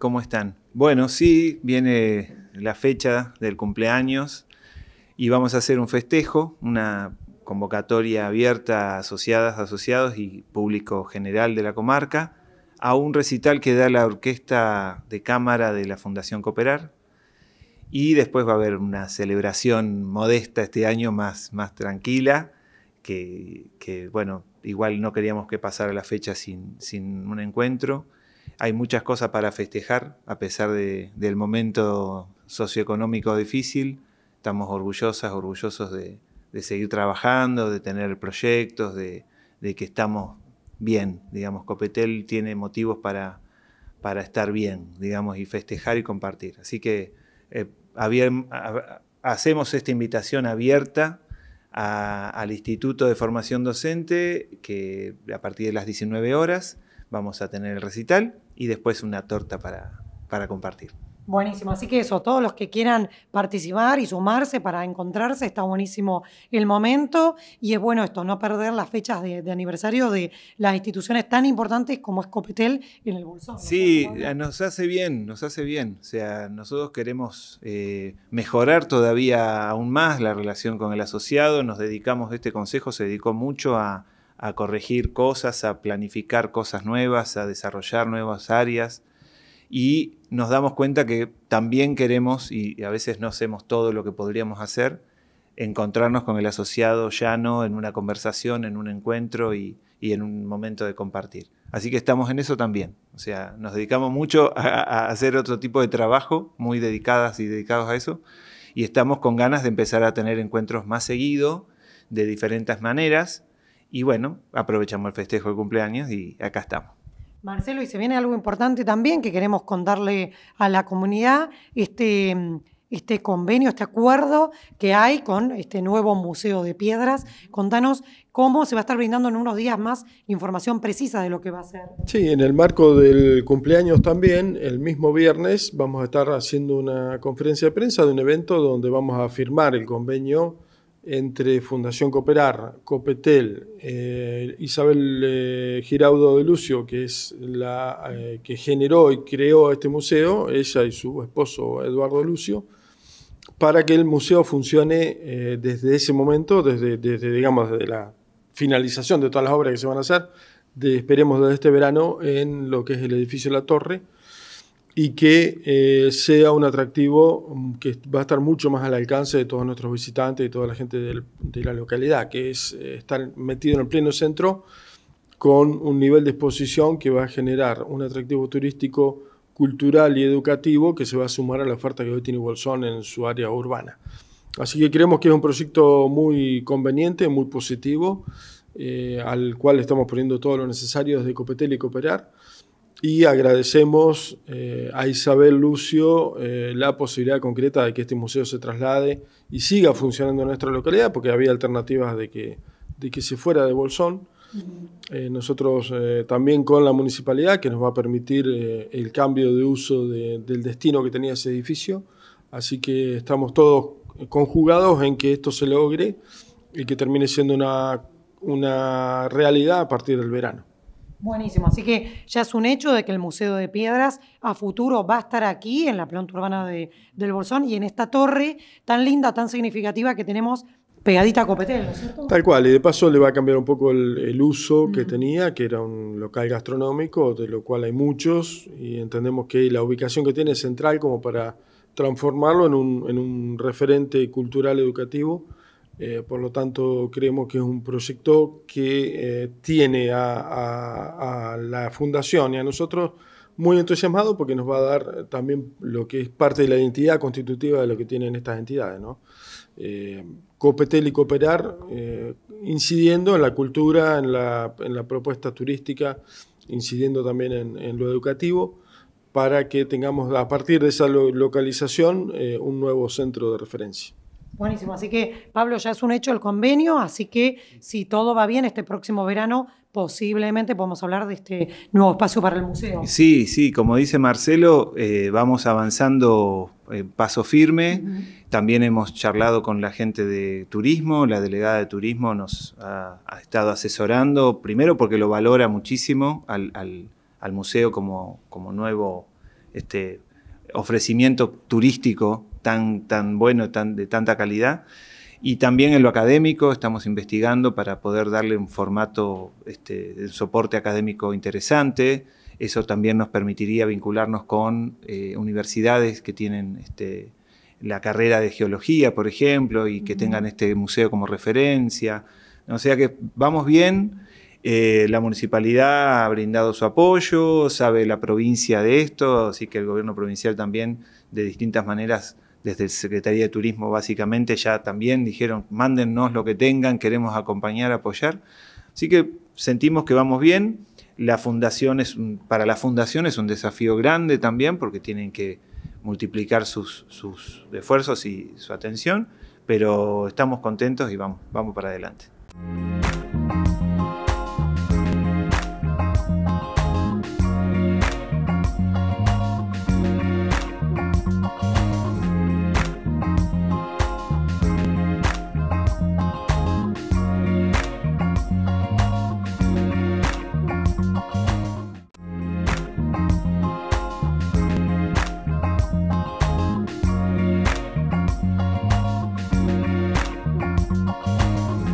¿Cómo están? Bueno, sí, viene la fecha del cumpleaños y vamos a hacer un festejo, una convocatoria abierta a asociadas, asociados y público general de la comarca, a un recital que da la Orquesta de Cámara de la Fundación Cooperar. Y después va a haber una celebración modesta este año, más, más tranquila, que, bueno, igual no queríamos que pasara la fecha sin un encuentro. Hay muchas cosas para festejar, a pesar del momento socioeconómico difícil. Estamos orgullosas, orgullosos de, seguir trabajando, de tener proyectos, de, que estamos bien. Digamos, Copetel tiene motivos para, para estar bien, digamos, y festejar y compartir. Así que eh, hacemos esta invitación abierta al Instituto de Formación Docente, que a partir de las 19 horas vamos a tener el recital y después una torta para, para compartir. Buenísimo, así que eso, todos los que quieran participar y sumarse para encontrarse, está buenísimo el momento y es bueno esto, no perder las fechas de, aniversario de las instituciones tan importantes como Escopetel en el Bolsón. Sí, eh, nos hace bien, nos hace bien, o sea, nosotros queremos eh, mejorar todavía aún más la relación con el asociado, nos dedicamos, este consejo se dedicó mucho a, a corregir cosas, a planificar cosas nuevas, a desarrollar nuevas áreas y nos damos cuenta que también queremos, y a veces no hacemos todo lo que podríamos hacer, encontrarnos con el asociado llano en una conversación, en un encuentro y, en un momento de compartir. Así que estamos en eso también. O sea, nos dedicamos mucho a, a, hacer otro tipo de trabajo, muy dedicadas y dedicados a eso, y estamos con ganas de empezar a tener encuentros más seguido, de diferentes maneras, y bueno, aprovechamos el festejo de cumpleaños y acá estamos. Marcelo, y se viene algo importante también que queremos contarle a la comunidad, este, este convenio, este acuerdo que hay con este nuevo Museo de Piedras. Contanos cómo se va a estar brindando en unos días más información precisa de lo que va a ser. Sí, en el marco del cumpleaños también, el mismo viernes vamos a estar haciendo una conferencia de prensa de un evento donde vamos a firmar el convenio entre Fundación Cooperar, Copetel, eh, Isabel eh, Giraudo de Lucio, que es la eh, que generó y creó este museo, ella y su esposo Eduardo Lucio, para que el museo funcione desde ese momento, desde, la finalización de todas las obras que se van a hacer, esperemos desde este verano, en lo que es el edificio La Torre, y que eh, sea un atractivo mm, que va a estar mucho más al alcance de todos nuestros visitantes y toda la gente de la localidad, que es eh, estar metido en el pleno centro con un nivel de exposición que va a generar un atractivo turístico, cultural y educativo que se va a sumar a la oferta que hoy tiene Bolsón en su área urbana. Así que creemos que es un proyecto muy conveniente, muy positivo, eh, al cual estamos poniendo todo lo necesario desde Copetel y Cooperar. Y agradecemos eh, a Isabel Lucio eh, la posibilidad concreta de que este museo se traslade y siga funcionando en nuestra localidad, porque había alternativas de que, de que se fuera de Bolsón. Eh, nosotros también con la municipalidad, que nos va a permitir el cambio de uso del destino que tenía ese edificio. Así que estamos todos conjugados en que esto se logre y que termine siendo una, una realidad a partir del verano. Buenísimo, así que ya es un hecho de que el Museo de Piedras a futuro va a estar aquí en la planta urbana de, del Bolsón y en esta torre tan linda, tan significativa que tenemos pegadita a Copetel, ¿no es cierto? Tal cual, y de paso le va a cambiar un poco el, uso que tenía, que era un local gastronómico, de lo cual hay muchos y entendemos que la ubicación que tiene es central como para transformarlo en un referente cultural educativo eh, por lo tanto, creemos que es un proyecto que eh, tiene a, la fundación y a nosotros muy entusiasmado porque nos va a dar también lo que es parte de la identidad constitutiva de lo que tienen estas entidades. ¿no? Eh, copetel y cooperar, incidiendo en la cultura, en la, propuesta turística, incidiendo también en, lo educativo para que tengamos a partir de esa localización un nuevo centro de referencia. Buenísimo, así que Pablo, ya es un hecho el convenio, así que si todo va bien este próximo verano, posiblemente podemos hablar de este nuevo espacio para el museo. Sí, sí, como dice Marcelo, eh, vamos avanzando paso firme. También hemos charlado con la gente de turismo, la delegada de turismo nos ha, estado asesorando, primero porque lo valora muchísimo al, museo como, nuevo este, ofrecimiento turístico tan, tan bueno, tan, de tanta calidad. Y también en lo académico estamos investigando para poder darle un formato, este, de soporte académico interesante. Eso también nos permitiría vincularnos con eh, universidades que tienen este, la carrera de geología, por ejemplo, y que tengan este museo como referencia. O sea que vamos bien. Eh, la municipalidad ha brindado su apoyo, sabe la provincia de esto, así que el gobierno provincial también de distintas maneras desde Secretaría de Turismo básicamente ya también dijeron, mándennos lo que tengan, queremos acompañar, apoyar. Así que sentimos que vamos bien. La fundación es para la fundación es un desafío grande también porque tienen que multiplicar sus, sus esfuerzos y su atención, pero estamos contentos y vamos, vamos para adelante.